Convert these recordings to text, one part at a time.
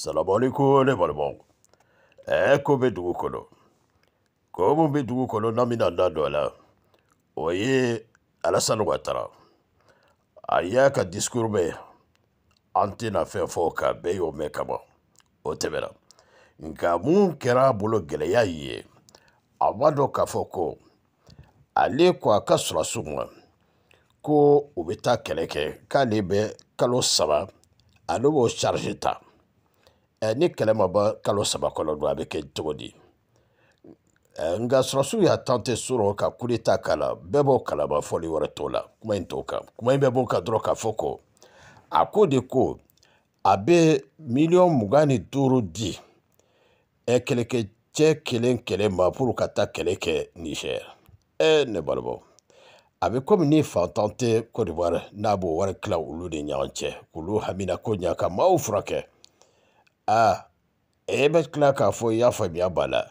ko ne dugu Salamu alaikum les Malemons. Eko eh, Medugukono. Komu Medugukono namina dɔ la. o Oye Alassane Ouattara. A y'a ka discours mɛn an tɛna fɛn fɔ ka bɛɛ y'o mɛn kama o tɛmɛna nka mun kɛra bolo gɛlɛya ye a ma dɔn k'a fɔ ko ale ko a ka sɔrɔsiw ma ko u bɛ taa kɛlɛ kɛ k'ale bɛ kalo saba ale b'o charge ta ni kɛlɛ ma bɔ kalo saba kɔnɔ don a bɛ kɛ cogo di nka sɔrɔsiw y'a tante sɔrɔ ka kudeta k'a la bɛɛ b'o kalama fɔli wɛrɛ t'o la kuma in t'o kan kuma in bɛ b'o kan dɔrɔn k'a fɔ ko a ko de ko a bɛ miliyɔn mugan ni duuru di ɛ kɛlɛkɛcɛ kelen kelen ma pour ka taa kɛlɛ kɛ nizɛri ɛ ne balimaw a bɛ komi ni fantan tɛ kɔdiwari n'a b'o wari tila olu de ɲɔgɔn cɛ k'olu hamina ko ɲa ka maaw furakɛ a e bɛ tila k'a fɔ i y'a faamuya b'a la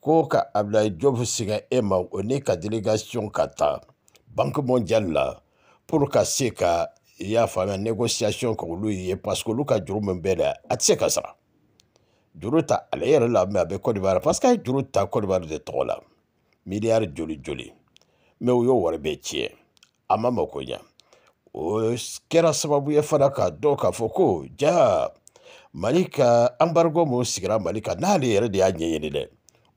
ko ka abilayi jɔ bɛ siga e ma o ni ka delegation ka taa banque mondiale la pour ka se ka i y'a faamuya négociation ka olu ye parce que olu ka juru min bɛɛ la a tɛ se ka sara juru ta ale yɛrɛ la mɛ a bɛ Côte d'Ivoire parce que a ye juru ta Côte d'Ivoire de tɔgɔ la miliyari joli joli mɛ u y'o wari bɛɛ tiɲɛ a ma mako ɲa o kɛra sababu ye fana k'a dɔn k'a fɔ ko jaa malika ka anbarigo mun sigira malika n'ale yɛrɛ de y'a ɲɛɲini dɛ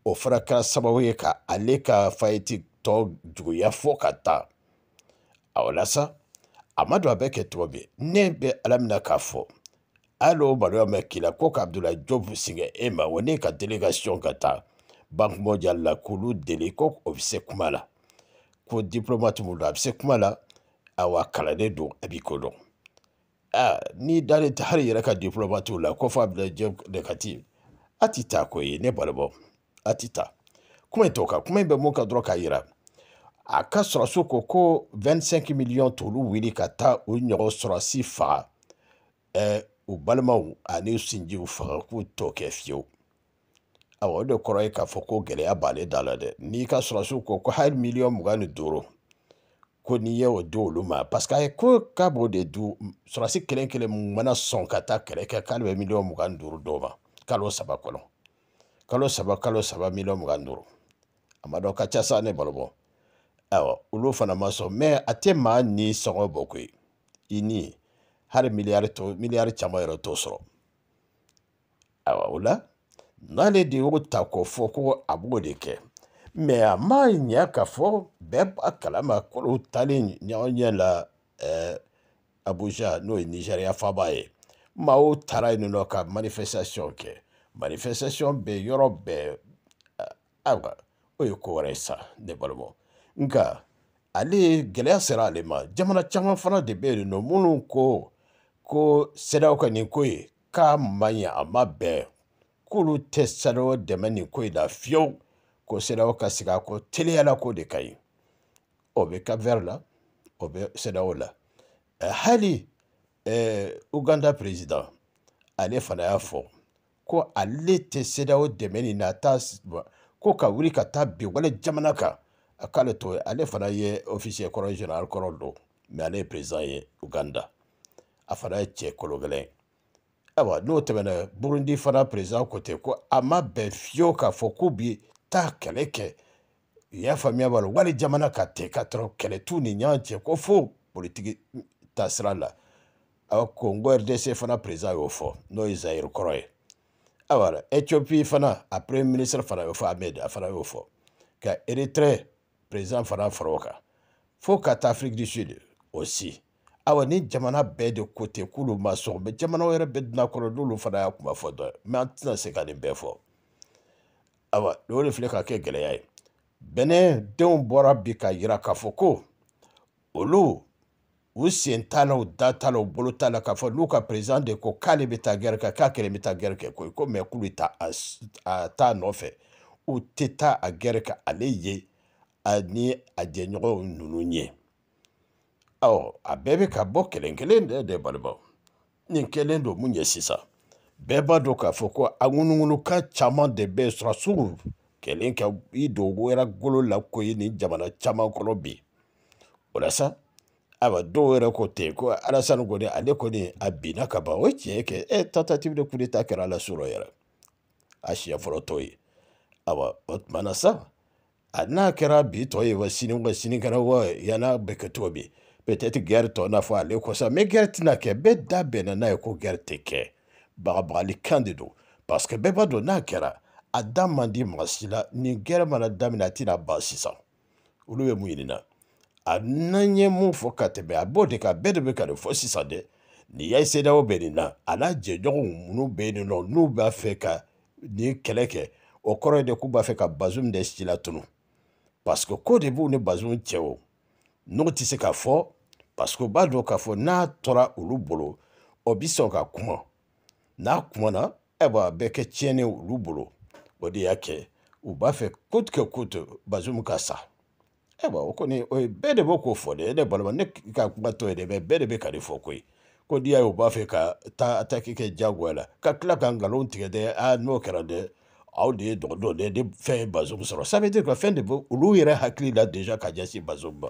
o fana kɛra sababu ye ka ale ka fayeti tɔ juguya fɔ ka taa o lasa a ma don a bɛ kɛ tɔgɔ bi ne bɛ ala mina k'a fɔ hali o maloya mɛn k'i la ko ka abudulayi jɔbu singɛ e ma o ne ka delegasiɔn ka taa bankumɔ jali la k'olu deli ko o bɛ se kuma la ko diplomati mun don a bɛ se kuma la awa kalannen don a b'i ko dɔn ni dalen tɛ hali yɛrɛ ka diploma t'o la ko f'a bila jɛ nɛgɛti a ti ta ko ye ne balibɔ a ti ta kuma in t'o kan kuma in bɛ mun kan dɔrɔn k'a yira a ka sɔrɔso ko ko 25 million t'olu wuli ka taa o ɲɔgɔn sɔrɔsi faga ɛɛ u balimaw ani sinjiw faga k'u t'o kɛ fiyewu awɔ o de kɔrɔ ye k'a fɔ ko gɛlɛya b'ale da la dɛ n'i ka sɔrɔsiw ko ko hali miliyɔn mugan ni duuru ko n'i ye o di olu ma parce que a ye ko k'a b'o de du sɔrɔsi kelen kelen mana sɔn ka taa kɛlɛ kɛ k'ale bɛ miliyɔn mugan duuru dɔw ma kalo saba kɔnɔ kalo saba kalo saba miliyɔn mugan duuru a ma dɔn ka ca sa ne balobɔ ayiwa olu fana ma sɔn mɛ a tɛ maa ni sɔngɔ bɔ koyi i ni hali miliyari to miliyari caman yɛrɛ t'o sɔrɔ ayiwa o la n'ale de y'o ta k'o fɔ ko a b'o de kɛ a ma ɲɛ k'a fɔ bɛɛ b'a kalama k'olu talen ɲɔgɔn ɲɛ la ɛɛ abuja n'o ye nizeriya faaba ye maaw taara yen nɔ ka manifestation kɛ manifestation bɛ yɔrɔ bɛɛ ayiwa o ye ko wɛrɛ ye sa ne balimaw nka ale gɛlɛya sera ale ma jamana caman fana de bɛ yen nɔ minnu ko ko sedaw ka nin ko ye k'a man ɲi a ma bɛn k'olu tɛ sedaw dɛmɛ nin ko in na fiyewu ko ka sigi a kɔ teliyala ko de ka ɲi o bɛ kapvɛri la o bɛ sedaw la hali uganda president ale fana y'a fɔ ko ale tɛ sedaw dɛmɛ nin na taa ko ka wuli ka taa bin wale jamana kan a k'ale to ale fana ye ofisiye kɔrɔ general kɔrɔ don mɛ ale ye president ye uganda a fana ye cɛ kolo gɛlɛn ayiwa n'o tɛmɛna burundi fana president ko ten ko a ma bɛn fiyewu k'a fɔ k'u bi taa kɛlɛ kɛ u y'a faamuya b'a la wali jamana ka tɛ ka tɔrɔ kɛlɛ t'u ni ɲɔgɔn cɛ ko fo politigi taasira la aw kongo rdc fana président y'o fɔ n'o ye zayiri kɔrɔ ye awa ah, ethiopie fana a premier ministre fana y'o fɔ ahmed a fana y'o fɔ ka eritre président fana fara o kan fo ka taa afrique du sud aussi awa ni jamana bɛɛ de ko ten k'olu ma sɔn mɛ jamana wɛrɛ bɛɛ dina kɔnɔ n'olu fana y'a kuma fɔ dɔ mɛ an tɛna se ka nin bɛɛ fɔ awa o de filɛ ka kɛ gɛlɛya ye bɛnɛ denw bɔra bi ka yira k'a fɔ ko olu u sen t'a la u da t'a la u bolo t'a la k'a fɔ n'u ka perezan de ko k'ale bɛ taa gɛrɛ kɛ k'a kelen bɛ taa gɛrɛ kɛ koyi ko mɛ k'olu ta a t'a nɔfɛ u tɛ taa a gɛrɛ kɛ ale ye ani a jɛɲɔgɔnw ninnu ye ɔ a bɛɛ bɛ ka bɔ kelen kelen de de balibaw nin kelen don mun ye sisan bɛɛ b'a dɔn k'a fɔ ko a ŋunuŋunukan caman de bɛ surasiw kɛlen ka i dogo yɛrɛ golo la ko ye nin jamana caman kɔnɔ bi o la sa ayiwa dɔw yɛrɛ ko ten ko alasani kɔni ale kɔni a binna ka ban o ye tiɲɛ kɛ e tatative de kule ta kɛra ala sɔrɔ yɛrɛ a siɲɛ fɔlɔ tɔ ye ayiwa o tuma na sa a n'a kɛra bi tɔ ye wa sini wa sini kɛra wa yann'a bɛ kɛ cogo min peut-être guerre tɔ n'a fɔ ale kɔ sa mais guerre tɛna kɛ bɛɛ da bɛnna n'a ye ko guerre tɛ kɛ bagabagali de don paseke bɛɛ b'a dɔn n'a kɛra a da man di maa si la nin gɛrɛ mana daminɛ a tɛna ban sisan olu bɛ mun ɲinina a n'an ye mun fɔ ka tɛmɛ a b'o de kan bɛɛ de bɛ ka nin fɔ sisan dɛ nin y'a sedaw bɛ nin na a n'a jɛɲɔgɔnw minnu bɛ yen nɔ n'u b'a fɛ ka nin kɛlɛ kɛ o kɔrɔ ye de k'u b'a fɛ ka bazum de si la tunu paseke ko de b'u ni bazum cɛ o n'o tɛ se ka fɔ paseke u b'a dɔn k'a fɔ n'a tora olu bolo o bi sɔn ka kuma n'a kumana ayiwa a bɛ kɛ tiɲɛni olu bolo o de y'a kɛ u b'a fɛ kotu kɛ kotu bazum ka sa eh ayiwa o kɔni o ye bɛɛ de b'o k'o fɔ dɛ ne e balima ne ka kuma tɔ ye dɛ mɛ bɛɛ de bɛ ka nin fɔ koyi ko n'i y'a ye u b'a fɛ ka taa ataki kɛ diyagoya la ka tila ka nkalon tigɛ dɛ a n'o kɛra dɛ aw de ye dɔgɔdɔ dɛ ni fɛn ye bazum sɔrɔ ça veut dire que fɛn de bɛ olu yɛrɛ hakili la déjà ka ɲɛsin bazum ma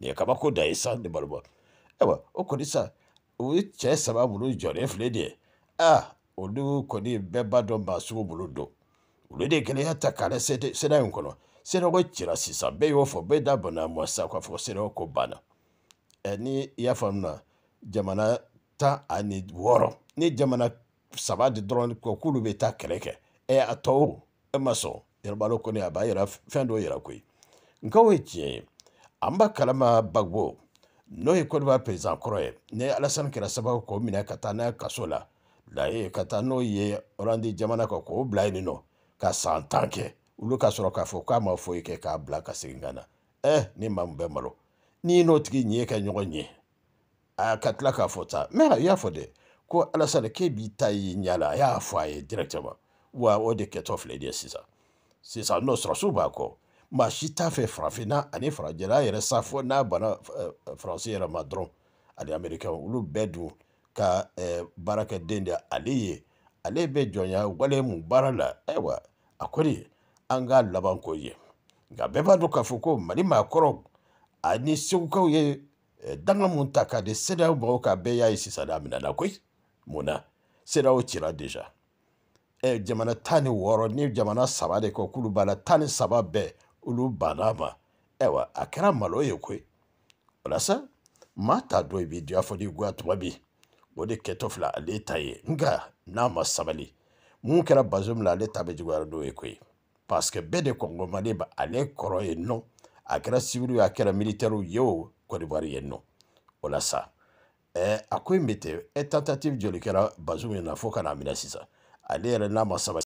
nin ye kabako dan ye sa ne balima eh ayiwa o kɔni sa o ye cɛ saba minnu jɔlen filɛ nin ye a olu kɔni bɛɛ b'a dɔn maa sugu bolo don olu de gɛlɛya ta k'a lɛ sɛnɛ in kɔnɔ sɛnɛko cira sisan bɛɛ y'o fɔ bɛɛ da bana ma sisan k'a fɔ sɛnɛko ko banna ɛ ni i y'a faamu na jamana tan ani wɔɔrɔ ni jamana saba de dɔrɔn ko k'olu bɛ taa kɛlɛ kɛ ɛ a tɔ e ma sɔn yɛrɛbalo kɔni a b'a yɛrɛ fɛn dɔ yɛrɛ koyi nka o ye tiɲɛ ye an b'a kalama bagbo n'o ye kɔdiba perezan kɔrɔ ye ni alasani kɛra sababu k'o minɛ ka taa n'a ye kaso la la ye ka taa n'o ye ɔrandi jamana kan k'o bila yen nɔ ka san tan kɛ olu ka sɔrɔ k'a fɔ k'a ma foyi kɛ k'a bila ka segin ka na ɛ eh, ni maa min bɛ malo n'i n'o tigi ɲɛ kɛ ɲɔgɔn ɲɛ a ka tila k'a fɔ ta mɛ a y'a fɔ dɛ ko alasani k'e b'i ta y'i ɲɛ la a y'a fɔ a ye directement wa o de kɛtɔ filɛ nin ye sisan sisan n'o sɔrɔsiw b'a kɔ maa si t'a fɛ farafinna ani farajɛla yɛrɛ sa fo n'a bana euh, euh, faransi yɛrɛ ma dɔrɔn ani amerikɛnw olu bɛɛ dun ka eh, baarakɛden eh, de ale ye ale bɛ jɔnya wale mu baara la ayiwa a kɔni an k'a laban k'o ye nka bɛɛ b'a dɔn k'a fɔ ko mali maakɔrɔ ani segukaw ye danga mun ta k'a di sedaw mɔgɔw ka bɛɛ y'a ye sisan n'a minɛ la koyi mun na sedaw cira deja eh, jamana tan ni wɔɔrɔ ni jamana saba de kɔ k'olu b'a la tan ni saba bɛɛ olu banna ma ayiwa a kɛra malo ye koyi walasa maa t'a dɔn i b'i diya fɔ n'i guwa tuma min o de kɛtɔ fila ale ta ye nka n'a ma sabali mun kɛra bazo bazum la ale ta bɛ juguya n'o ye koyi parce que bɛɛ de kɔngɔmaden bɛ ale kɔrɔ yen nɔ a kɛra sibiri a kɛra militɛriw ye o kɔdiwari yen nɔ o la sa ɛɛ a ko in bɛ ten e tentative joli kɛra bazum in na fo ka n'a minɛ sisan ale yɛrɛ n'a ma sabali